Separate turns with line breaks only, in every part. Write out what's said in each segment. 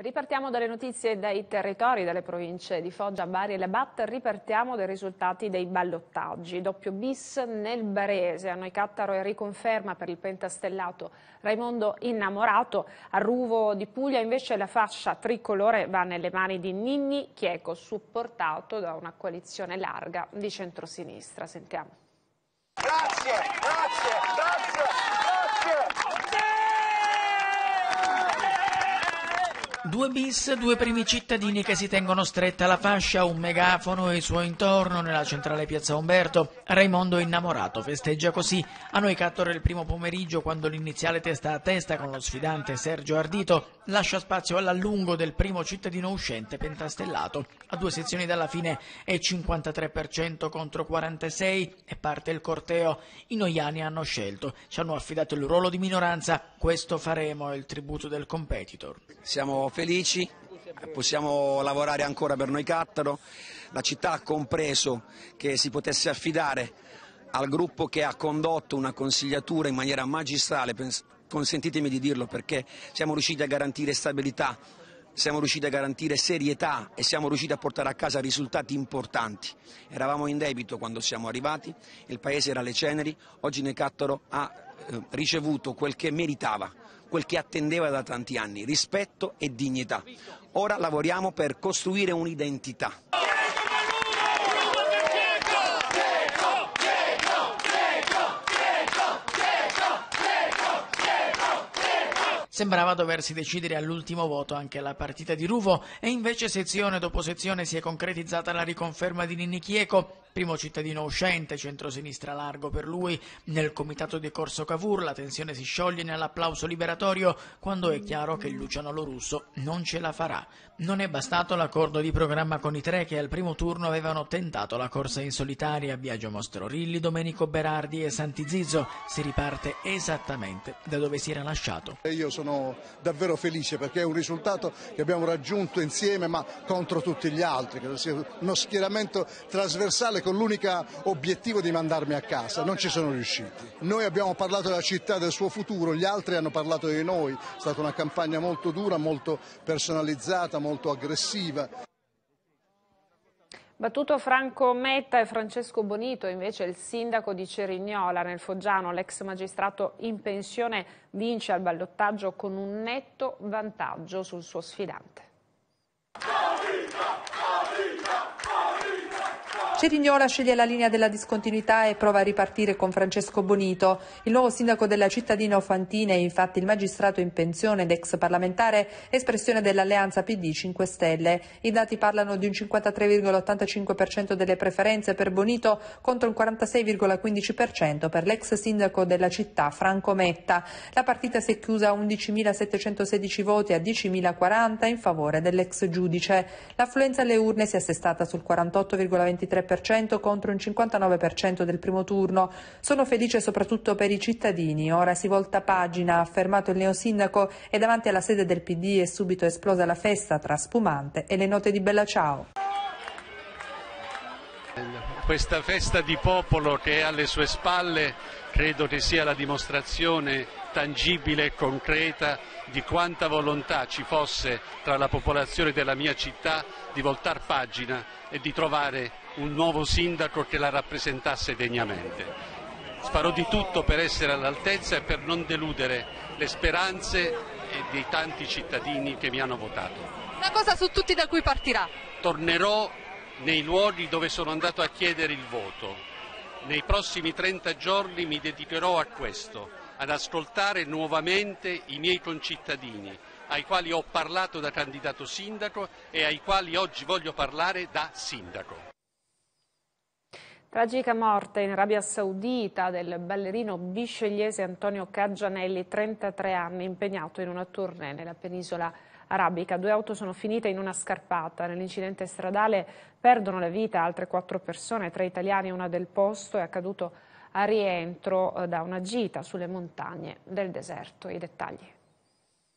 Ripartiamo dalle notizie dai territori, dalle province di Foggia, Bari e Labat. Ripartiamo dai risultati dei ballottaggi. Doppio bis nel Barese. A noi Cattaro e riconferma per il pentastellato Raimondo Innamorato. A Ruvo di Puglia invece la fascia tricolore va nelle mani di Ninni Chieco, supportato da una coalizione larga di centrosinistra. Sentiamo.
Grazie, grazie, grazie.
Due bis, due primi cittadini che si tengono stretta la fascia, un megafono e il suo intorno nella centrale piazza Umberto. Raimondo innamorato festeggia così. A noi Cattore il primo pomeriggio, quando l'iniziale testa a testa con lo sfidante Sergio Ardito, lascia spazio all'allungo del primo cittadino uscente pentastellato. A due sezioni dalla fine è 53% contro 46 e parte il corteo. I noiani hanno scelto, ci hanno affidato il ruolo di minoranza, questo faremo, il tributo del competitor. Siamo felici, possiamo lavorare ancora per noi Cattaro, la città ha compreso che si potesse affidare al gruppo che ha condotto una consigliatura in maniera magistrale, consentitemi di dirlo perché siamo riusciti a garantire stabilità, siamo riusciti a garantire serietà e siamo riusciti a portare a casa risultati importanti. Eravamo in debito quando siamo arrivati, il paese era alle ceneri, oggi Necattaro ha eh, ricevuto quel che meritava quel che attendeva da tanti anni, rispetto e dignità. Ora lavoriamo per costruire un'identità. Sembrava doversi decidere all'ultimo voto anche la partita di Ruvo e invece sezione dopo sezione si è concretizzata la riconferma di Ninni Chieco Primo cittadino uscente, centrosinistra largo per lui, nel comitato di Corso Cavour la tensione si scioglie nell'applauso liberatorio quando è chiaro che Luciano Lorusso non ce la farà. Non è bastato l'accordo di programma con i tre che al primo turno avevano tentato la corsa in solitaria Biagio Mostrorilli, Domenico Berardi e Santi Zizzo. Si riparte esattamente da dove si era lasciato.
Io sono davvero felice perché è un risultato che abbiamo raggiunto insieme ma contro tutti gli altri, che sia uno schieramento trasversale Natale con l'unico obiettivo di mandarmi a casa, non ci sono riusciti. Noi abbiamo parlato della città del suo futuro, gli altri hanno parlato di noi, è stata una campagna molto dura, molto personalizzata, molto aggressiva.
Battuto Franco Metta e Francesco Bonito, invece il sindaco di Cerignola nel Foggiano, l'ex magistrato in pensione, vince al ballottaggio con un netto vantaggio sul suo sfidante.
Cerignola sceglie la linea della discontinuità e prova a ripartire con Francesco Bonito. Il nuovo sindaco della cittadina Ofantina è infatti il magistrato in pensione ed ex parlamentare, espressione dell'alleanza PD 5 Stelle. I dati parlano di un 53,85% delle preferenze per Bonito contro un 46,15% per l'ex sindaco della città Franco Metta. La partita si è chiusa a 11.716 voti a 10.040 in favore dell'ex giudice. L'affluenza alle urne si è assestata sul 48,23% 43% contro un 59% del primo turno. Sono felice soprattutto per i cittadini. Ora si volta pagina, ha affermato il neosindaco e davanti alla sede del PD è subito esplosa la festa tra spumante e le note di Bella Ciao.
Questa festa di popolo che è alle sue spalle credo che sia la dimostrazione tangibile e concreta di quanta volontà ci fosse tra la popolazione della mia città di voltare pagina e di trovare un nuovo sindaco che la rappresentasse degnamente. Farò di tutto per essere all'altezza e per non deludere le speranze dei tanti cittadini che mi hanno votato.
Una cosa su tutti da cui partirà?
Tornerò nei luoghi dove sono andato a chiedere il voto. Nei prossimi 30 giorni mi dedicherò a questo, ad ascoltare nuovamente i miei concittadini, ai quali ho parlato da candidato sindaco e ai quali oggi voglio parlare da sindaco.
Tragica morte in Arabia Saudita del ballerino biscegliese Antonio Caggianelli, 33 anni, impegnato in una tournée nella penisola arabica. Due auto sono finite in una scarpata. Nell'incidente stradale perdono la vita altre quattro persone, tre italiani e una del posto. È accaduto a rientro eh, da una gita sulle montagne del deserto. I dettagli.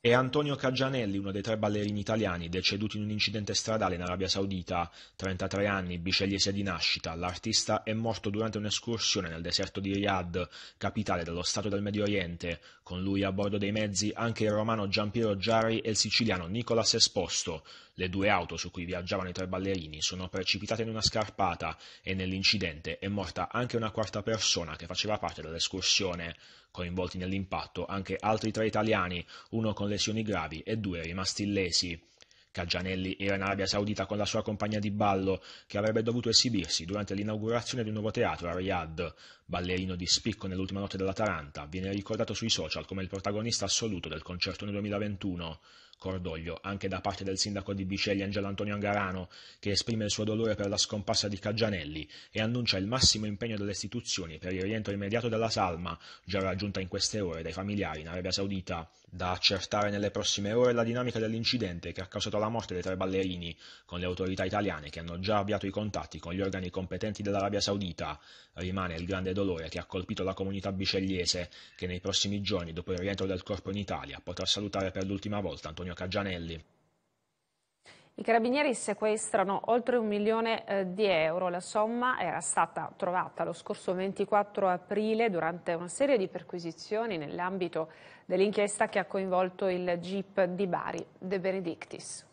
È Antonio Caggianelli, uno dei tre ballerini italiani deceduti in un incidente stradale in Arabia Saudita, 33 anni, biceliese di nascita. L'artista è morto durante un'escursione nel deserto di Riyadh, capitale dello Stato del Medio Oriente. Con lui a bordo dei mezzi anche il romano Giampiero Giari e il siciliano Nicolas Esposto. Le due auto su cui viaggiavano i tre ballerini sono precipitate in una scarpata e nell'incidente è morta anche una quarta persona che faceva parte dell'escursione. Coinvolti nell'impatto anche altri tre italiani, uno con lesioni gravi e due rimasti illesi. Caggianelli era in Arabia Saudita con la sua compagnia di ballo, che avrebbe dovuto esibirsi durante l'inaugurazione di un nuovo teatro a Riyadh. Ballerino di spicco nell'ultima notte della Taranta, viene ricordato sui social come il protagonista assoluto del concertone 2021 cordoglio anche da parte del sindaco di Biceglie Angelo Antonio Angarano, che esprime il suo dolore per la scomparsa di Caggianelli e annuncia il massimo impegno delle istituzioni per il rientro immediato della salma, già raggiunta in queste ore dai familiari in Arabia Saudita. Da accertare nelle prossime ore la dinamica dell'incidente che ha causato la morte dei tre ballerini, con le autorità italiane che hanno già avviato i contatti con gli organi competenti dell'Arabia Saudita. Rimane il grande dolore che ha colpito la comunità bicegliese, che nei prossimi giorni, dopo il rientro del corpo in Italia, potrà salutare per l'ultima volta Antonio Antonio Caggianelli.
I carabinieri sequestrano oltre un milione eh, di euro. La somma era stata trovata lo scorso 24 aprile durante una serie di perquisizioni nell'ambito dell'inchiesta che ha coinvolto il GIP di Bari, De Benedictis.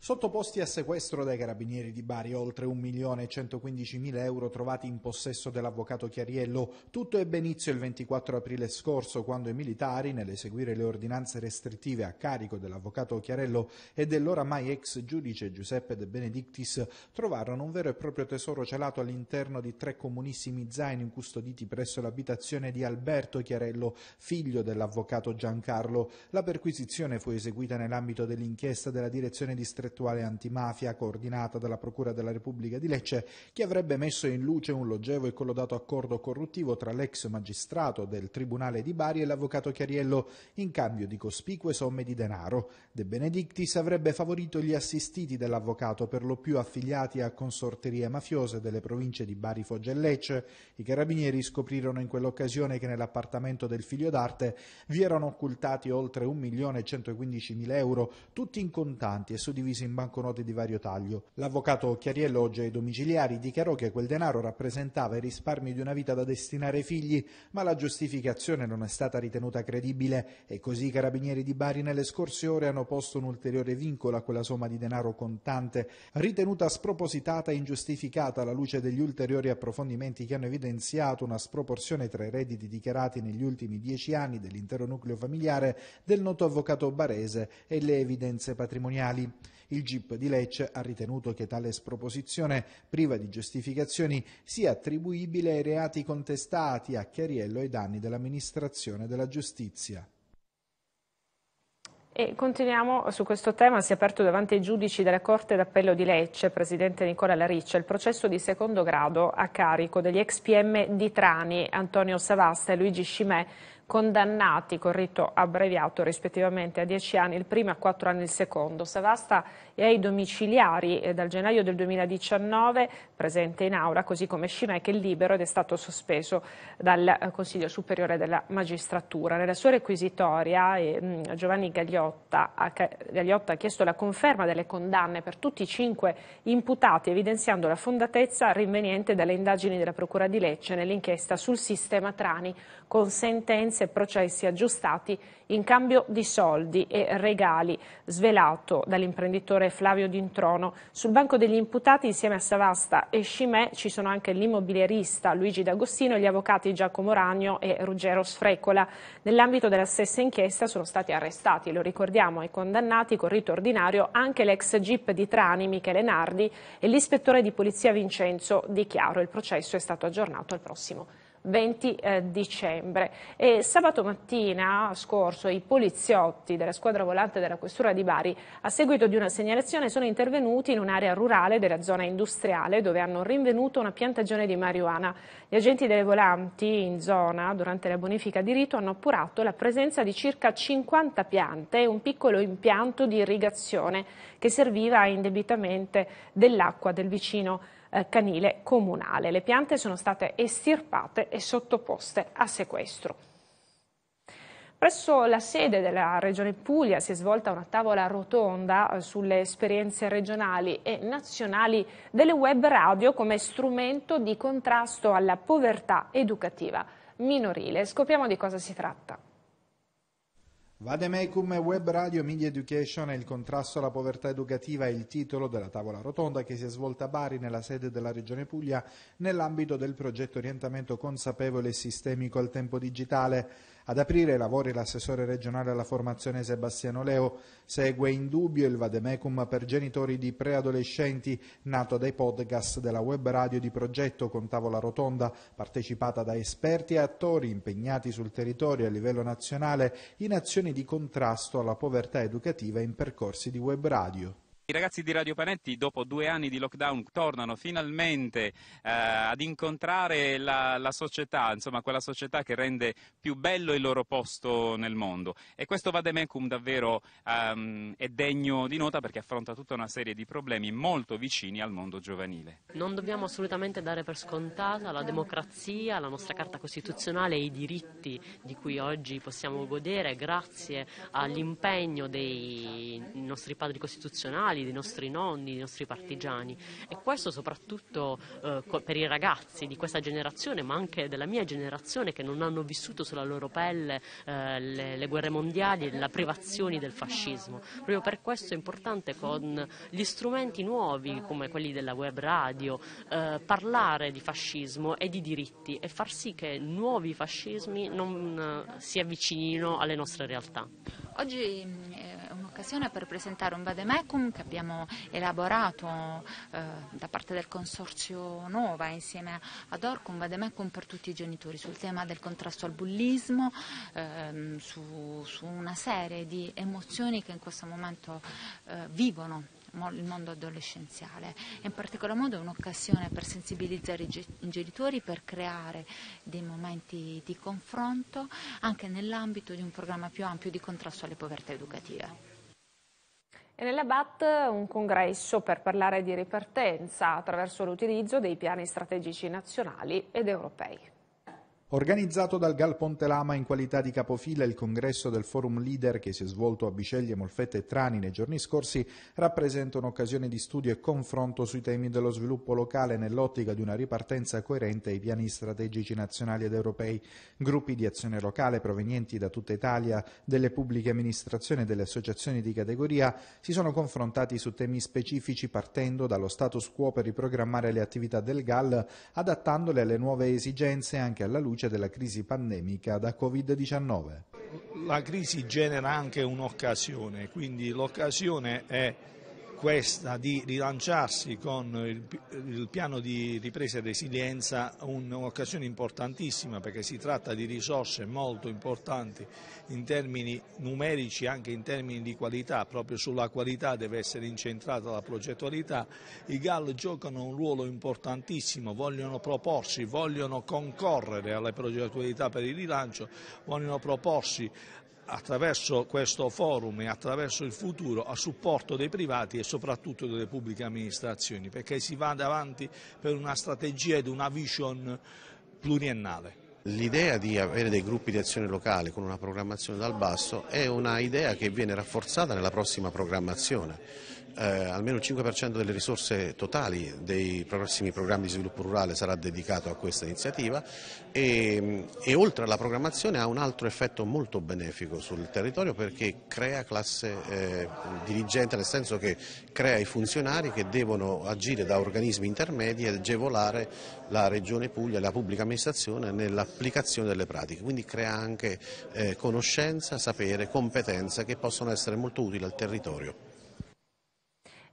Sottoposti a sequestro dai carabinieri di Bari oltre 1.115.000 euro trovati in possesso dell'avvocato Chiariello, tutto ebbe inizio il 24 aprile scorso quando i militari, nell'eseguire le ordinanze restrittive a carico dell'avvocato Chiarello e dell'oramai ex giudice Giuseppe De Benedictis, trovarono un vero e proprio tesoro celato all'interno di tre comunissimi zaini custoditi presso l'abitazione di Alberto Chiarello, figlio dell'avvocato Giancarlo. La perquisizione fu eseguita nell'ambito dell'inchiesta della direzione di distrettuale intellettuale antimafia coordinata dalla Procura della Repubblica di Lecce che avrebbe messo in luce un logevo e collodato accordo corruttivo tra l'ex magistrato del Tribunale di Bari e l'avvocato Chiariello in cambio di cospicue somme di denaro. De Benedictis avrebbe favorito gli assistiti dell'avvocato per lo più affiliati a consorterie mafiose delle province di Bari, Foggia e Lecce. I carabinieri scoprirono in quell'occasione che nell'appartamento del figlio d'arte vi erano occultati oltre 1.115.000 euro, tutti in contanti e suddivisi diviso in banconote di vario taglio. L'avvocato Chiariello oggi ai domiciliari dichiarò che quel denaro rappresentava i risparmi di una vita da destinare ai figli, ma la giustificazione non è stata ritenuta credibile e così i carabinieri di Bari nelle scorse ore hanno posto un ulteriore vincolo a quella somma di denaro contante, ritenuta spropositata e ingiustificata alla luce degli ulteriori approfondimenti che hanno evidenziato una sproporzione tra i redditi dichiarati negli ultimi dieci anni dell'intero nucleo familiare del noto avvocato barese e le evidenze patrimoniali. Il GIP di Lecce ha ritenuto che tale sproposizione, priva di giustificazioni, sia attribuibile ai reati contestati a Chiariello ai danni dell'amministrazione della giustizia.
E continuiamo su questo tema, si è aperto davanti ai giudici della Corte d'Appello di Lecce, Presidente Nicola Lariccia, il processo di secondo grado a carico degli ex PM di Trani, Antonio Savasta e Luigi Scimè, condannati con rito abbreviato rispettivamente a 10 anni, il primo e a 4 anni il secondo. Savasta è ai domiciliari eh, dal gennaio del 2019, presente in aula, così come Scimè che è libero ed è stato sospeso dal eh, Consiglio Superiore della Magistratura. Nella sua requisitoria eh, Giovanni Gagliotta ha chiesto la conferma delle condanne per tutti i cinque imputati, evidenziando la fondatezza rinveniente dalle indagini della Procura di Lecce nell'inchiesta sul sistema Trani con sentenza sentenze e processi aggiustati in cambio di soldi e regali, svelato dall'imprenditore Flavio Dintrono. Sul banco degli imputati insieme a Savasta e Scimè ci sono anche l'immobilierista Luigi D'Agostino e gli avvocati Giacomo Ragno e Ruggero Sfrecola. Nell'ambito della stessa inchiesta sono stati arrestati, lo ricordiamo, e condannati con rito ordinario anche l'ex GIP di Trani Michele Nardi e l'ispettore di polizia Vincenzo Di Chiaro. Il processo è stato aggiornato al prossimo 20 eh, dicembre. E sabato mattina scorso i poliziotti della squadra volante della Questura di Bari, a seguito di una segnalazione, sono intervenuti in un'area rurale della zona industriale dove hanno rinvenuto una piantagione di marijuana. Gli agenti delle volanti in zona, durante la bonifica di rito, hanno appurato la presenza di circa 50 piante e un piccolo impianto di irrigazione che serviva indebitamente dell'acqua del vicino eh, canile comunale. Le piante sono state estirpate e sottoposte a sequestro. Presso la sede della Regione Puglia si è svolta una tavola rotonda eh, sulle esperienze regionali e nazionali delle web radio come strumento di contrasto alla povertà educativa minorile. Scopriamo di cosa si tratta.
Vademecum Web Radio Media Education e il contrasto alla povertà educativa è il titolo della tavola rotonda che si è svolta a Bari nella sede della Regione Puglia nell'ambito del progetto Orientamento consapevole e sistemico al tempo digitale. Ad aprire i lavori l'assessore regionale alla formazione Sebastiano Leo segue in dubbio il vademecum per genitori di preadolescenti nato dai podcast della web radio di progetto con tavola rotonda partecipata da esperti e attori impegnati sul territorio a livello nazionale in azioni di contrasto alla povertà educativa in percorsi di web radio. I ragazzi di Radio Panetti dopo due anni di lockdown tornano finalmente eh, ad incontrare la, la, società, insomma quella società che rende più bello il loro posto nel mondo. E questo Vademecum davvero ehm, è degno di nota perché affronta tutta una serie di problemi molto vicini al mondo giovanile.
Non dobbiamo assolutamente dare per scontata la democrazia, la nostra carta costituzionale e i diritti di cui oggi possiamo godere grazie all'impegno dei nostri padri costituzionali generali, dei nostri nonni, dei nostri partigiani e questo soprattutto eh, per i ragazzi di questa generazione ma anche della mia generazione che non hanno vissuto sulla loro pelle eh, le, le, guerre mondiali e le privazioni del fascismo. Proprio per questo è importante con gli strumenti nuovi come quelli della web radio eh, parlare di fascismo e di diritti e far sì che nuovi fascismi non eh, si avvicinino
alle nostre realtà.
Oggi mm, l'occasione per presentare un vademecum che abbiamo elaborato eh, da parte del Consorzio Nova insieme ad Orco, un vademecum per tutti i genitori sul tema del contrasto al bullismo, eh, su, su, una serie di emozioni che in questo momento eh, vivono il mondo adolescenziale. È in particolar modo è un'occasione per sensibilizzare i genitori, per creare dei momenti di confronto anche nell'ambito di un programma più ampio di contrasto alle povertà educative.
E nella BAT un congresso per parlare di ripartenza attraverso l'utilizzo dei piani strategici nazionali ed europei.
Organizzato dal Gal Pontelama in qualità di capofila il congresso del Forum Leader che si è svolto a Biceglie, Molfetta e Trani nei giorni scorsi rappresenta un'occasione di studio e confronto sui temi dello sviluppo locale nell'ottica di una ripartenza coerente ai piani strategici nazionali ed europei. Gruppi di azione locale provenienti da tutta Italia, delle pubbliche amministrazioni e delle associazioni di categoria si sono confrontati su temi specifici partendo dallo status quo per riprogrammare le attività del Gal adattandole alle nuove esigenze anche alla luce luce della crisi pandemica da Covid-19. La crisi genera anche un'occasione, quindi l'occasione è questa di rilanciarsi con il, piano di ripresa e resilienza un'occasione importantissima perché si tratta di risorse molto importanti in termini numerici anche in termini di qualità, proprio sulla qualità deve essere incentrata la progettualità. I GAL giocano un ruolo importantissimo, vogliono proporsi, vogliono concorrere alle progettualità per il rilancio, vogliono proporsi attraverso questo forum e attraverso il futuro a supporto dei privati e soprattutto delle pubbliche amministrazioni perché si va avanti per una strategia ed una vision pluriennale.
L'idea di avere dei gruppi di azione locale con una programmazione dal basso è un'idea che viene rafforzata nella prossima programmazione eh, almeno il 5% delle risorse totali dei prossimi programmi di sviluppo rurale sarà dedicato a questa iniziativa e, e oltre alla programmazione ha un altro effetto molto benefico sul territorio perché crea classe eh, dirigente, nel senso che crea i funzionari che devono agire da organismi intermedi e agevolare la Regione Puglia e la pubblica amministrazione nell'applicazione delle pratiche, quindi crea anche eh, conoscenza, sapere, competenza che possono essere molto utili al territorio.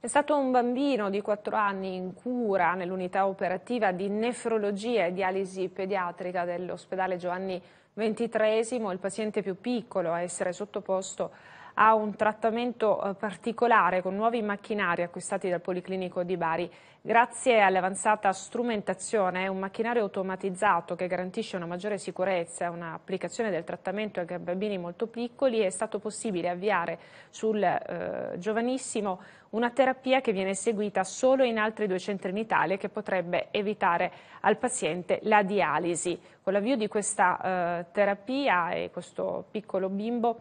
È stato un bambino di 4 anni in cura nell'unità operativa di nefrologia e dialisi pediatrica dell'ospedale Giovanni XXIII, il paziente più piccolo a essere sottoposto ha un trattamento eh, particolare con nuovi macchinari acquistati dal Policlinico di Bari. Grazie all'avanzata strumentazione è un macchinario automatizzato che garantisce una maggiore sicurezza e un'applicazione del trattamento anche a bambini molto piccoli è stato possibile avviare sul eh, giovanissimo una terapia che viene seguita solo in altri due centri in Italia che potrebbe evitare al paziente la dialisi. Con l'avvio di questa eh, terapia e questo piccolo bimbo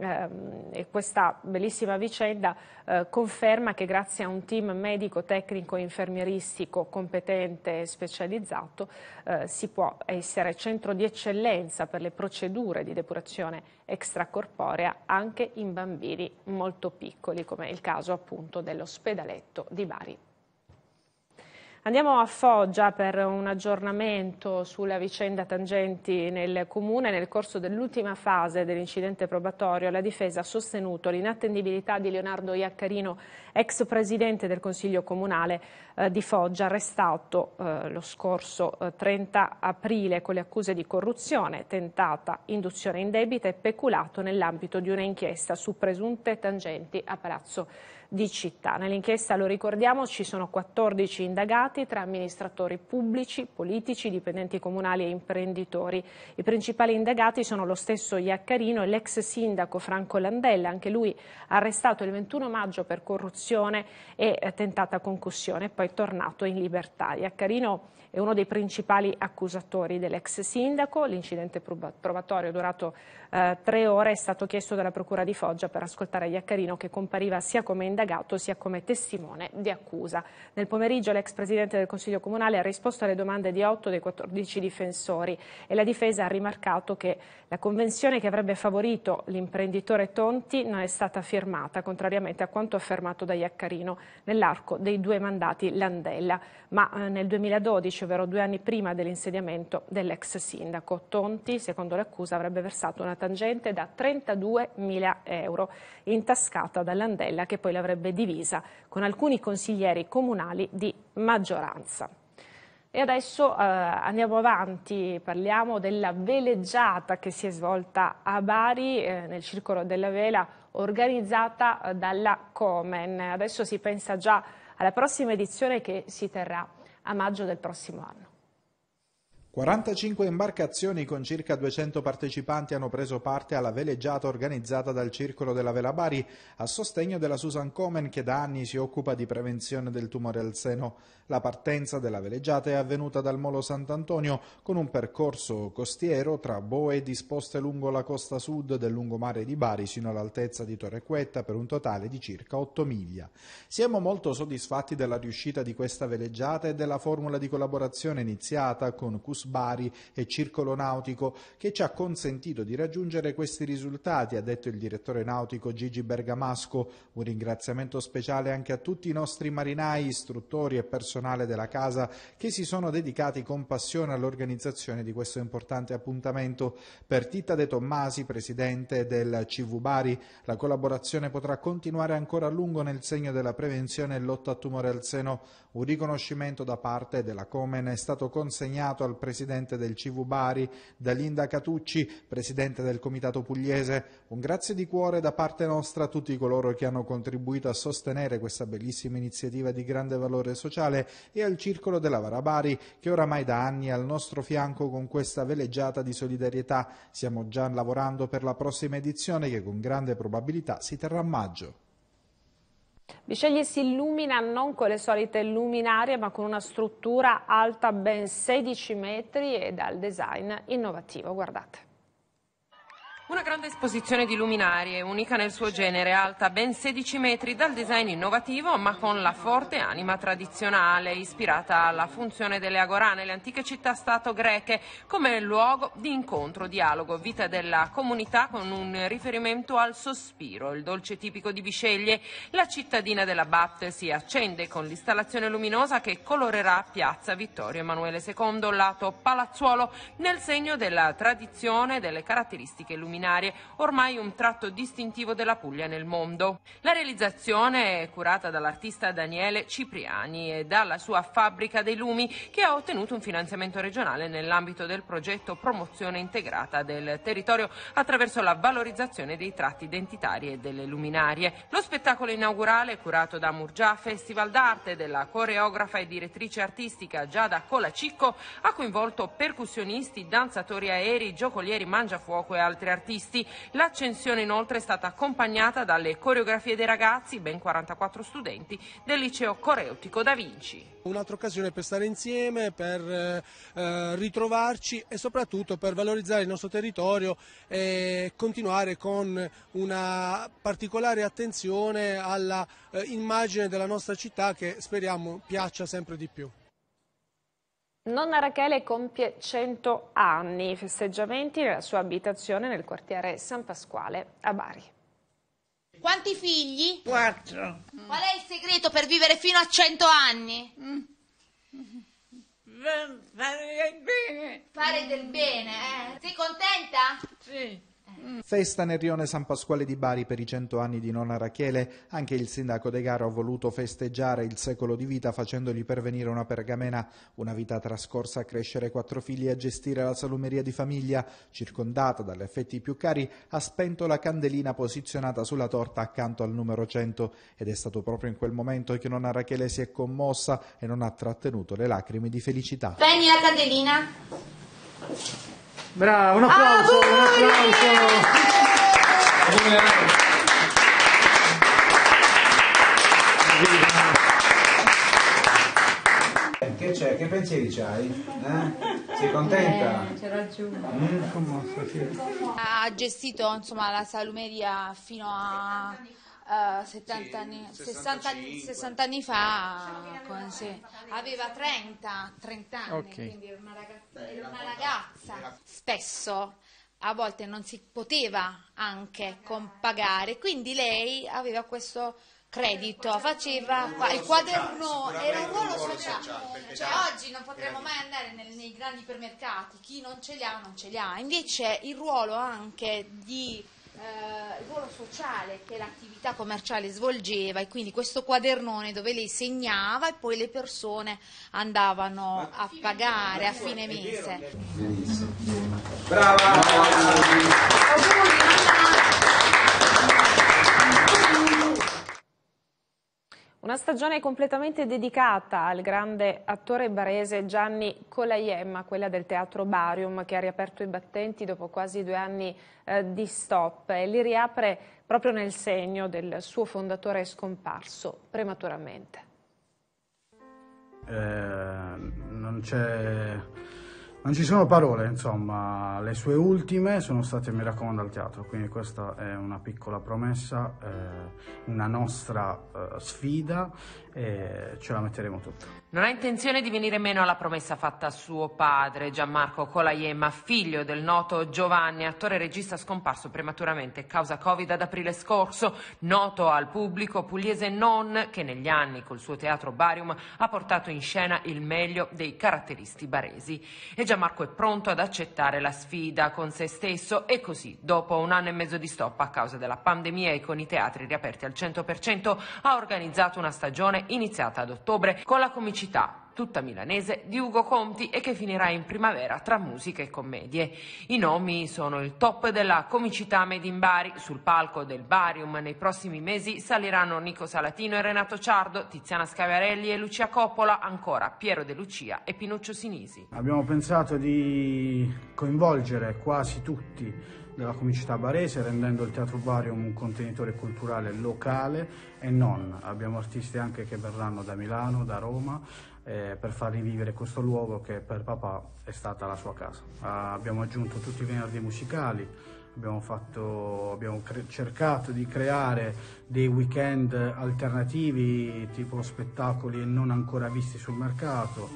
Ehm, e questa bellissima vicenda eh, conferma che grazie a un team medico, tecnico, infermieristico competente e specializzato eh, si può essere centro di eccellenza per le procedure di depurazione extracorporea anche in bambini molto piccoli come è il caso appunto dell'ospedaletto di Bari. Andiamo a Foggia per un aggiornamento sulla vicenda tangenti nel Comune. Nel corso dell'ultima fase dell'incidente probatorio la Difesa ha sostenuto l'inattendibilità di Leonardo Iaccarino, ex presidente del Consiglio Comunale eh, di Foggia, arrestato eh, lo scorso eh, 30 aprile con le accuse di corruzione, tentata induzione in debita e peculato nell'ambito di una inchiesta su presunte tangenti a Palazzo di città. Nell'inchiesta, lo ricordiamo, ci sono 14 indagati tra amministratori pubblici, politici, dipendenti comunali e imprenditori. I principali indagati sono lo stesso Iaccarino e l'ex sindaco Franco Landella, anche lui arrestato il 21 maggio per corruzione e eh, tentata concussione, poi tornato in libertà. Iaccarino è uno dei principali accusatori dell'ex sindaco, l'incidente probatorio è durato eh, tre ore è stato chiesto dalla Procura di Foggia per ascoltare Iaccarino che compariva sia come indagato sia come testimone di accusa. Nel pomeriggio l'ex Presidente del Consiglio Comunale ha risposto alle domande di 8 dei 14 difensori e la difesa ha rimarcato che la convenzione che avrebbe favorito l'imprenditore Tonti non è stata firmata, contrariamente a quanto affermato da Iaccarino nell'arco dei due mandati Landella, ma eh, nel 2012, ovvero due anni prima dell'insediamento dell'ex sindaco. Tonti, secondo l'accusa, avrebbe versato una tangente da 32.000 euro, intascata dall'Andella che poi l'avrebbe divisa con alcuni consiglieri comunali di maggioranza. E adesso eh, andiamo avanti, parliamo della veleggiata che si è svolta a Bari eh, nel Circolo della Vela organizzata eh, dalla Comen. Adesso si pensa già alla prossima edizione che si terrà a maggio del prossimo anno.
45 imbarcazioni con circa 200 partecipanti hanno preso parte alla veleggiata organizzata dal Circolo della Vela Bari a sostegno della Susan Komen che da anni si occupa di prevenzione del tumore al seno. La partenza della veleggiata è avvenuta dal Molo Sant'Antonio con un percorso costiero tra boe disposte lungo la costa sud del lungomare di Bari sino all'altezza di Torrequetta per un totale di circa 8 miglia. Siamo molto soddisfatti della riuscita di questa veleggiata e della formula di collaborazione iniziata con Cus Bari e Circolo Nautico che ci ha consentito di raggiungere questi risultati, ha detto il direttore nautico Gigi Bergamasco. Un ringraziamento speciale anche a tutti i nostri marinai, istruttori e personale della casa che si sono dedicati con passione all'organizzazione di questo importante appuntamento. Per Titta De Tommasi, presidente del CV Bari, la collaborazione potrà continuare ancora a lungo nel segno della prevenzione e lotta a tumore al seno. Un riconoscimento da parte della Comen è stato consegnato al presidente presidente del CV Bari, da Linda Catucci, presidente del Comitato Pugliese. Un grazie di cuore da parte nostra a tutti coloro che hanno contribuito a sostenere questa bellissima iniziativa di grande valore sociale e al Circolo della Varabari che oramai da anni è al nostro fianco con questa veleggiata di solidarietà. Stiamo già lavorando per la prossima edizione che con grande probabilità si terrà a maggio.
Bisceglie si illumina non con le solite luminarie ma con una struttura alta ben 16 metri e dal design innovativo, guardate.
Una grande esposizione di luminarie, unica nel suo genere, alta ben 16 metri, dal design innovativo ma con la forte anima tradizionale, ispirata alla funzione delle agorane, nelle antiche città-stato greche, come luogo di incontro, dialogo, vita della comunità con un riferimento al sospiro, il dolce tipico di Bisceglie. La cittadina della Bat si accende con l'installazione luminosa che colorerà piazza Vittorio Emanuele II, lato palazzuolo, nel segno della tradizione e delle caratteristiche luminose straordinarie, ormai un tratto distintivo della Puglia nel mondo. La realizzazione è curata dall'artista Daniele Cipriani e dalla sua Fabbrica dei Lumi che ha ottenuto un finanziamento regionale nell'ambito del progetto Promozione integrata del territorio attraverso la valorizzazione dei tratti identitari e delle luminarie. Lo spettacolo inaugurale, curato da Murgia Festival d'Arte della coreografa e direttrice artistica Giada Colacicco, ha coinvolto percussionisti, danzatori aerei, giocolieri, mangiafuoco e altri artisti artisti. L'accensione inoltre è stata accompagnata dalle coreografie dei ragazzi, ben 44 studenti, del liceo coreutico Da Vinci.
Un'altra occasione per stare insieme, per eh, eh, ritrovarci e soprattutto per valorizzare il nostro territorio e continuare con una particolare attenzione all'immagine eh, della nostra città che speriamo piaccia sempre di più.
Nonna Rachele compie 100 anni, festeggiamenti nella sua abitazione nel quartiere San Pasquale a Bari.
Quanti figli? Quattro. Qual è il segreto per vivere fino a 100 anni? Fare del bene. Fare del bene, eh? Sei contenta? Sì. Festa nel
rione San Pasquale di Bari per i cento anni di nonna Rachele, anche il sindaco De Garo ha voluto festeggiare il secolo di vita facendogli pervenire una pergamena, una vita trascorsa a crescere quattro figli e a gestire la salumeria di famiglia, circondata dagli affetti più cari, ha spento la candelina posizionata sulla torta accanto al numero 100 ed è stato proprio in quel momento che nonna Rachele si è commossa e non ha trattenuto le lacrime di felicità. Spegni
la candelina. Bravo, un ah, applauso, un applauso.
Che c'è? Che pensieri c'hai? Eh? Sei contenta? Eh, c'era giù. Mm?
Ha gestito insomma, la salumeria fino a uh, eh, 70 sì, anni, 60, 60, anni fa diciamo con, sì, aveva 30, 30 anni, okay. quindi era una, ragazza, era una ragazza. Spesso a volte non si poteva anche compagare, quindi lei aveva questo credito, faceva il, quaderno, era un ruolo sociale. cioè, oggi non potremo mai andare nel, nei grandi supermercati, chi non ce li ha non ce li ha. Invece il ruolo anche di eh, il ruolo sociale che l'attività commerciale svolgeva e quindi questo quadernone dove lei segnava e poi le persone andavano Ma a pagare a fine mese. Benissimo.
Brava! Brava. Brava.
Una stagione completamente dedicata al grande attore barese Gianni Colaiemma, quella del Teatro Barium, che ha riaperto i battenti dopo quasi due anni eh, di stop e li riapre proprio nel segno del suo fondatore scomparso prematuramente.
Eh, non c'è non ci sono parole, insomma, le sue ultime sono state Mi raccomando al teatro, quindi questa è una piccola promessa, eh, una nostra eh, sfida e ce la metteremo tutta.
Non ha intenzione di venire meno alla promessa fatta a suo padre, Gianmarco Colaiema, figlio del noto Giovanni, attore e regista scomparso prematuramente causa Covid ad aprile scorso, noto al pubblico pugliese non che negli anni col suo teatro Barium ha portato in scena il meglio dei caratteristi baresi. E Gianmarco è pronto ad accettare la sfida con se stesso e così, dopo un anno e mezzo di stop a causa della pandemia e con i teatri riaperti al 100%, ha organizzato una stagione iniziata ad ottobre con la comicità tutta milanese, di Ugo Conti e che finirà in primavera tra musica e commedie. I nomi sono il top della comicità Made in Bari. Sul palco del Barium nei prossimi mesi saliranno Nico Salatino e Renato Ciardo, Tiziana Scavarelli e Lucia Coppola, ancora Piero De Lucia e Pinuccio Sinisi.
Abbiamo pensato di coinvolgere quasi tutti della comicità barese, rendendo il Teatro Barium un contenitore culturale locale e non. Abbiamo artisti anche che verranno da Milano, da Roma, eh, per far rivivere questo luogo che per papà è stata la sua casa. Ah, abbiamo aggiunto tutti i venerdì musicali, abbiamo, fatto, abbiamo cercato di creare dei weekend alternativi, tipo spettacoli non ancora visti sul mercato,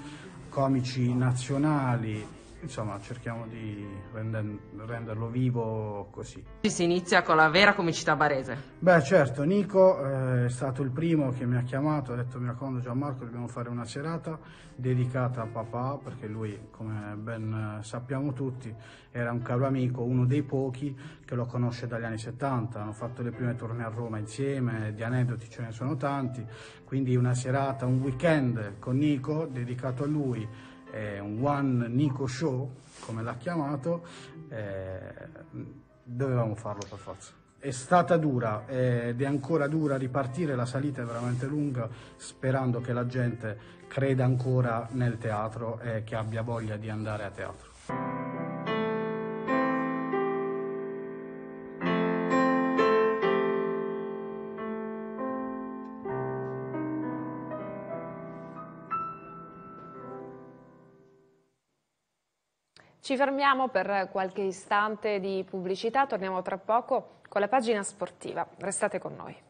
comici nazionali, insomma cerchiamo di renden, renderlo vivo così.
si inizia con la vera comicità barese.
Beh certo, Nico eh, è stato il primo che mi ha chiamato, ha detto mi raccomando Gianmarco dobbiamo fare una serata dedicata a papà perché lui come ben eh, sappiamo tutti era un caro amico, uno dei pochi che lo conosce dagli anni 70, hanno fatto le prime tournée a Roma insieme, di aneddoti ce ne sono tanti, quindi una serata, un weekend con Nico dedicato a lui eh, un One Nico Show, come l'ha chiamato, eh, dovevamo farlo per forza. È stata dura ed è ancora dura ripartire, la salita è veramente lunga, sperando che la gente creda ancora nel teatro e che abbia voglia di andare a teatro.
Ci fermiamo per qualche istante di pubblicità, torniamo tra poco con la pagina sportiva. Restate con noi.